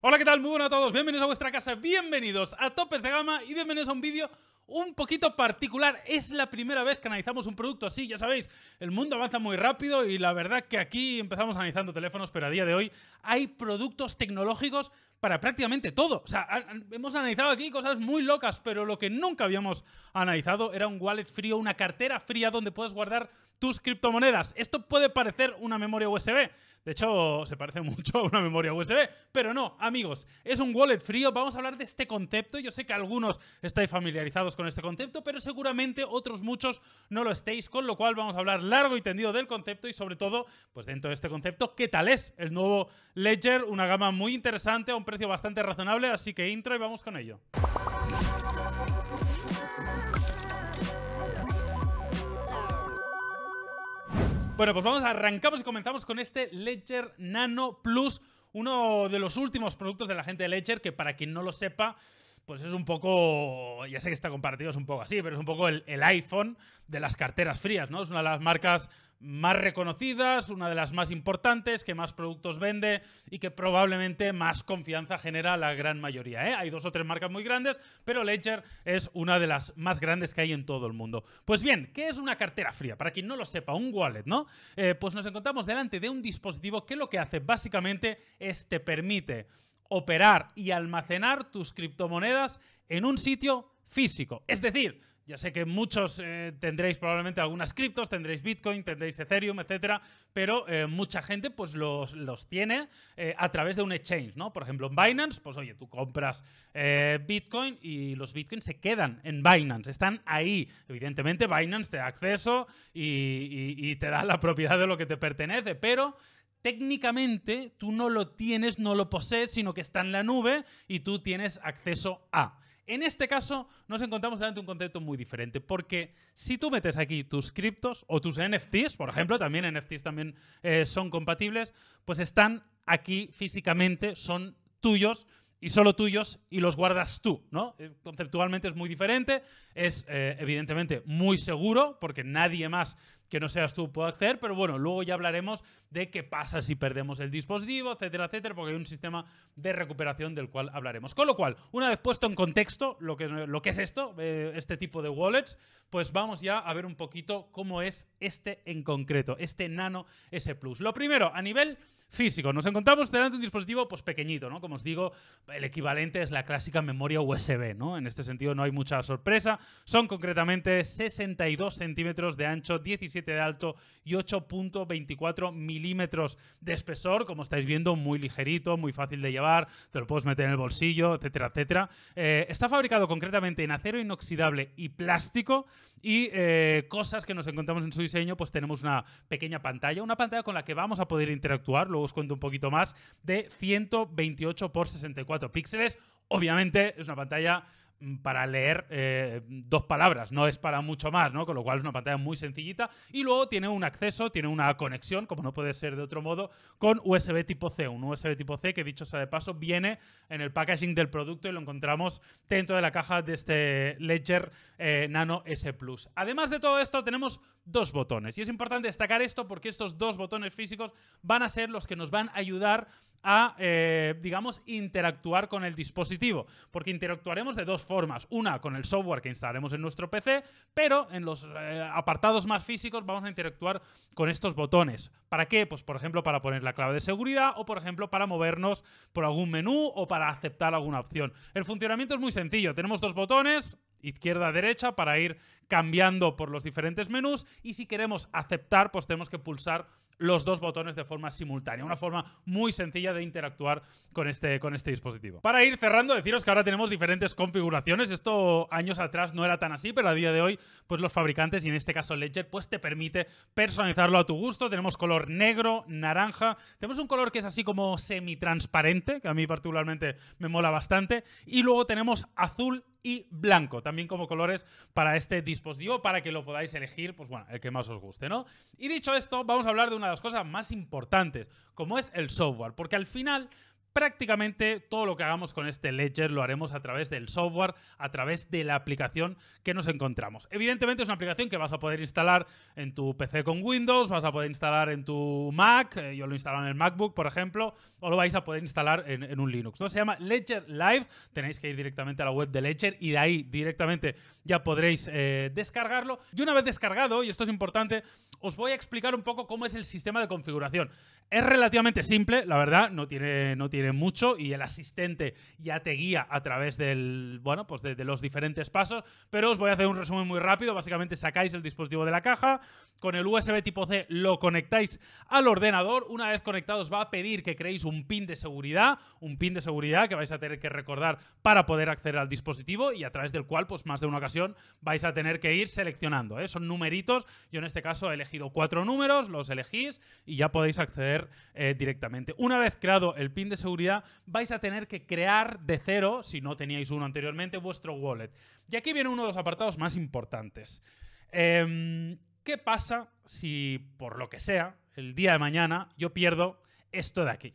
Hola, ¿qué tal? Muy buenas a todos, bienvenidos a vuestra casa, bienvenidos a Topes de Gama y bienvenidos a un vídeo un poquito particular. Es la primera vez que analizamos un producto así, ya sabéis, el mundo avanza muy rápido y la verdad que aquí empezamos analizando teléfonos, pero a día de hoy hay productos tecnológicos para prácticamente todo. O sea, hemos analizado aquí cosas muy locas, pero lo que nunca habíamos analizado era un wallet frío, una cartera fría donde puedes guardar tus criptomonedas. Esto puede parecer una memoria USB, de hecho, se parece mucho a una memoria USB, pero no, amigos, es un wallet frío. Vamos a hablar de este concepto. Yo sé que algunos estáis familiarizados con este concepto, pero seguramente otros muchos no lo estéis, con lo cual vamos a hablar largo y tendido del concepto y sobre todo, pues dentro de este concepto, qué tal es el nuevo Ledger, una gama muy interesante a un precio bastante razonable, así que intro y vamos con ello. Bueno, pues vamos, arrancamos y comenzamos con este Ledger Nano Plus, uno de los últimos productos de la gente de Ledger, que para quien no lo sepa, pues es un poco, ya sé que está compartido, es un poco así, pero es un poco el, el iPhone de las carteras frías, ¿no? Es una de las marcas más reconocidas, una de las más importantes, que más productos vende y que probablemente más confianza genera la gran mayoría. ¿eh? Hay dos o tres marcas muy grandes, pero Ledger es una de las más grandes que hay en todo el mundo. Pues bien, ¿qué es una cartera fría? Para quien no lo sepa, un wallet, ¿no? Eh, pues nos encontramos delante de un dispositivo que lo que hace básicamente es te permite operar y almacenar tus criptomonedas en un sitio físico. Es decir, ya sé que muchos eh, tendréis probablemente algunas criptos, tendréis Bitcoin, tendréis Ethereum, etcétera, pero eh, mucha gente pues los, tiene eh, a través de un exchange, ¿no? Por ejemplo, en Binance, pues oye, tú compras Bitcoin y los Bitcoins se quedan en Binance, están ahí. Evidentemente, Binance te da acceso y te da la propiedad de lo que te pertenece, pero técnicamente tú no lo tienes, no lo posees, sino que está en la nube y tú tienes acceso a. En este caso nos encontramos delante de un concepto muy diferente, porque si tú metes aquí tus criptos o tus NFTs, por ejemplo, también NFTs también eh, son compatibles, pues están aquí físicamente, son tuyos y solo tuyos y los guardas tú, ¿no? Eh, conceptualmente es muy diferente, es eh, evidentemente muy seguro porque nadie más que no seas tú puedo acceder, pero bueno, luego ya hablaremos de qué pasa si perdemos el dispositivo, etcétera, etcétera, porque hay un sistema de recuperación del cual hablaremos. Con lo cual, una vez puesto en contexto lo que, lo que es esto, eh, este tipo de wallets, pues vamos ya a ver un poquito cómo es este en concreto, este Nano S Plus. Lo primero, a nivel físico, nos encontramos delante de un dispositivo pues pequeñito, ¿no? Como os digo, el equivalente es la clásica memoria USB, ¿no? En este sentido no hay mucha sorpresa. Son concretamente 62 centímetros de ancho, 17 de alto y 8,24 milímetros de espesor. Como estáis viendo, muy ligerito, muy fácil de llevar, te lo puedes meter en el bolsillo, etcétera, etcétera. Eh, está fabricado concretamente en acero inoxidable y plástico y eh, cosas que nos encontramos en su diseño, pues tenemos una pequeña pantalla, una pantalla con la que vamos a poder interactuar, luego os cuento un poquito más, de 128 x 64 píxeles. Obviamente es una pantalla Mm, para leer eh, dos palabras, no es para mucho más, ¿no? Con lo cual es una pantalla muy sencillita y luego tiene un acceso, tiene una conexión, como no puede ser de otro modo, con USB tipo C, un USB tipo C que dicho sea de paso viene en el packaging del producto y lo encontramos dentro de la caja de este Ledger eh, Nano S Plus. Además de todo esto tenemos dos botones y es importante destacar esto porque estos dos botones físicos van a ser los que nos van a ayudar a, eh, digamos, interactuar con el dispositivo. Porque interactuaremos de dos formas. Una, con el software que instalaremos en nuestro PC, pero en los eh, apartados más físicos vamos a interactuar con estos botones. ¿Para qué? Pues, por ejemplo, para poner la clave de seguridad o, por ejemplo, para movernos por algún menú o para aceptar alguna opción. El funcionamiento es muy sencillo. Tenemos dos botones, izquierda-derecha para ir cambiando por los diferentes menús y si queremos aceptar, pues tenemos que pulsar los dos botones de forma simultánea. Una forma muy sencilla de interactuar con este, con este dispositivo. Para ir cerrando, deciros que ahora tenemos diferentes configuraciones. Esto años atrás no era tan así, pero a día de hoy, pues los fabricantes, y en este caso Ledger, pues te permite personalizarlo a tu gusto. Tenemos color negro, naranja. Tenemos un color que es así como semi-transparente, que a mí particularmente me mola bastante. Y luego tenemos azul y blanco, también como colores para este dispositivo, para que lo podáis elegir, pues bueno, el que más os guste, ¿no? Y dicho esto, vamos a hablar de una de las cosas más importantes, como es el software, porque al final prácticamente todo lo que hagamos con este ledger lo haremos a través del software, a través de la aplicación que nos encontramos. Evidentemente es una aplicación que vas a poder instalar en tu PC con Windows, vas a poder instalar en tu Mac, eh, yo lo he instalado en el MacBook, por ejemplo, o lo vais a poder instalar en, un Linux. ¿no? Se llama Ledger Live, tenéis que ir directamente a la web de Ledger y de ahí directamente ya podréis eh, descargarlo. Y una vez descargado, y esto es importante, os voy a explicar un poco cómo es el sistema de configuración. Es relativamente simple, la verdad, no tiene, no tiene mucho y el asistente ya te guía a través del, bueno, pues de, los diferentes pasos, pero os voy a hacer un resumen muy rápido. Básicamente sacáis el dispositivo de la caja, con el USB tipo C lo conectáis al ordenador. Una vez conectado os va a pedir que creéis un pin de seguridad, un pin de seguridad que vais a tener que recordar para poder acceder al dispositivo y a través del cual, pues más de una ocasión, vais a tener que ir seleccionando. ¿eh? Son numeritos, yo en este caso el cuatro números, los elegís y ya podéis acceder eh, directamente. Una vez creado el pin de seguridad, vais a tener que crear de cero, si no teníais uno anteriormente, vuestro wallet. Y aquí viene uno de los apartados más importantes. Em, ¿Qué pasa si, por lo que sea, el día de mañana yo pierdo esto de aquí?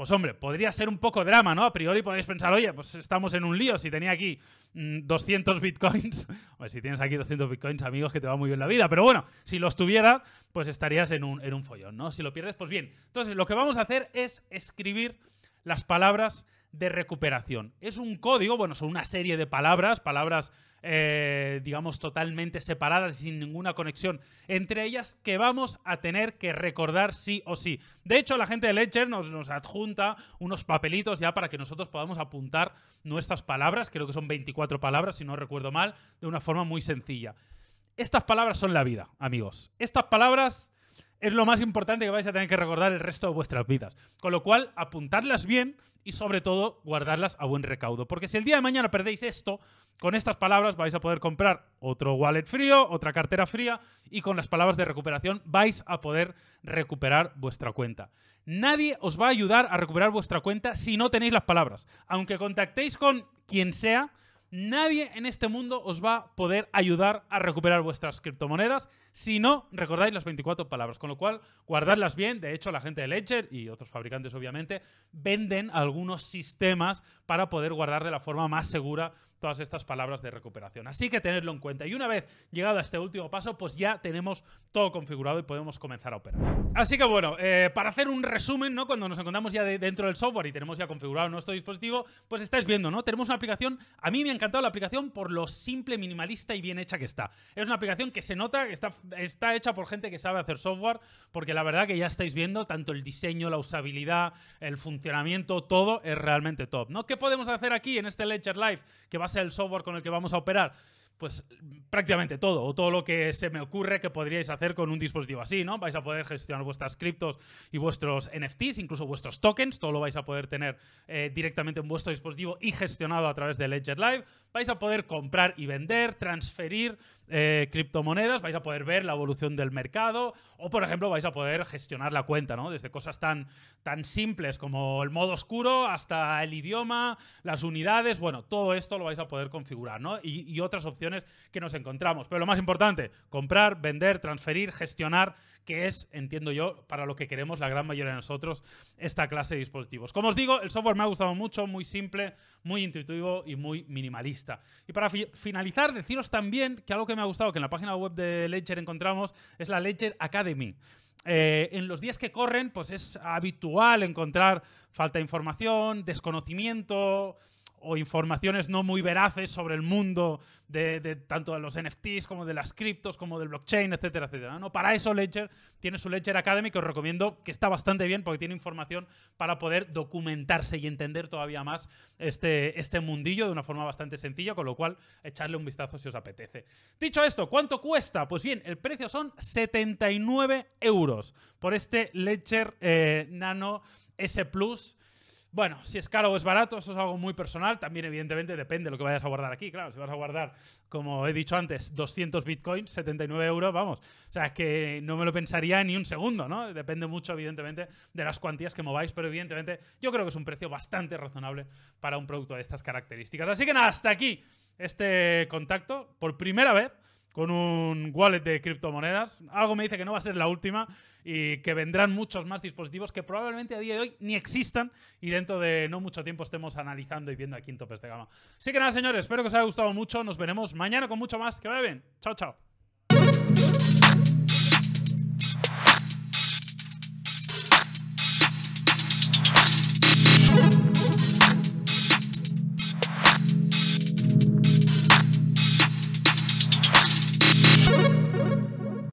Pues hombre, podría ser un poco drama, ¿no? A priori podéis pensar, oye, pues estamos en un lío. Si tenía aquí 200 mm, bitcoins, o si tienes aquí 200 bitcoins, amigos, que te va muy bien la vida. Pero bueno, si los tuviera, pues estarías en un, en un follón, ¿no? Si lo pierdes, pues bien. Entonces, lo que vamos a hacer es escribir las palabras de recuperación. Es un código, bueno, son una serie de palabras, palabras, eh, digamos, totalmente separadas y sin ninguna conexión entre ellas que vamos a tener que recordar sí o sí. De hecho, la gente de Ledger nos, nos adjunta unos papelitos ya para que nosotros podamos apuntar nuestras palabras, creo que son 24 palabras, si no recuerdo mal, de una forma muy sencilla. Estas palabras son la vida, amigos. Estas palabras es lo más importante que vais a tener que recordar el resto de vuestras vidas. Con lo cual, apuntarlas bien y sobre todo guardarlas a buen recaudo. Porque si el día de mañana perdéis esto, con estas palabras vais a poder comprar otro wallet frío, otra cartera fría y con las palabras de recuperación vais a poder recuperar vuestra cuenta. Nadie os va a ayudar a recuperar vuestra cuenta si no tenéis las palabras. Aunque contactéis con quien sea, Nadie en este mundo os va a poder ayudar a recuperar vuestras criptomonedas si no recordáis las 24 palabras. Con lo cual, guardadlas bien. De hecho, la gente de Ledger y otros fabricantes, obviamente, venden algunos sistemas para poder guardar de la forma más segura todas estas palabras de recuperación. Así que tenedlo en cuenta. Y una vez llegado a este último paso, pues ya tenemos todo configurado y podemos comenzar a operar. Así que bueno, eh, para hacer un resumen, ¿no? Cuando nos encontramos ya dentro del software y tenemos ya configurado nuestro dispositivo, pues estáis viendo, ¿no? Tenemos una aplicación, a mí me encantado la aplicación por lo simple, minimalista y bien hecha que está. Es una aplicación que se nota que está, está hecha por gente que sabe hacer software, porque la verdad que ya estáis viendo tanto el diseño, la usabilidad, el funcionamiento, todo es realmente top. ¿no? ¿Qué podemos hacer aquí en este Ledger Live, que va a ser el software con el que vamos a operar? pues prácticamente todo, o todo lo que se me ocurre que podríais hacer con un dispositivo así, ¿no? Vais a poder gestionar vuestras criptos y vuestros NFTs, incluso vuestros tokens, todo lo vais a poder tener eh, directamente en vuestro dispositivo y gestionado a través de Ledger Live. Vais a poder comprar y vender, transferir eh, criptomonedas, vais a poder ver la evolución del mercado, o por ejemplo vais a poder gestionar la cuenta, ¿no? Desde cosas tan, tan simples como el modo oscuro hasta el idioma, las unidades, bueno, todo esto lo vais a poder configurar, ¿no? y otras opciones que nos encontramos. Pero lo más importante, comprar, vender, transferir, gestionar, que es, entiendo yo, para lo que queremos la gran mayoría de nosotros, esta clase de dispositivos. Como os digo, el software me ha gustado mucho, muy simple, muy intuitivo y muy minimalista. Y para finalizar, deciros también que algo que me ha gustado, que en la página web de Ledger encontramos, es la Ledger Academy. Eh, en los días que corren, pues es habitual encontrar falta de información, desconocimiento, o informaciones no muy veraces sobre el mundo de, tanto de los NFTs como de las criptos, como del blockchain, etcétera, etcétera. ¿no? Para eso Ledger tiene su Ledger Academy, que os recomiendo que está bastante bien porque tiene información para poder documentarse y entender todavía más este, este mundillo de una forma bastante sencilla, con lo cual echarle un vistazo si os apetece. Dicho esto, ¿cuánto cuesta? Pues bien, el precio son 79 euros por este Ledger eh, Nano S Plus bueno, si es caro o es barato, eso es algo muy personal. También, evidentemente, depende de lo que vayas a guardar aquí. Claro, si vas a guardar, como he dicho antes, 200 bitcoins, 79 euros, vamos. O sea, es que no me lo pensaría ni un segundo, ¿no? Depende mucho, evidentemente, de las cuantías que mováis, pero evidentemente yo creo que es un precio bastante razonable para un producto de estas características. Así que nada, hasta aquí este contacto. Por primera vez con un wallet de criptomonedas. Algo me dice que no va a ser la última y que vendrán muchos más dispositivos que probablemente a día de hoy ni existan y dentro de no mucho tiempo estemos analizando y viendo aquí en topes de gama. Así que nada, señores, espero que os haya gustado mucho. Nos veremos mañana con mucho más. Que vaya bien. Chao, chao.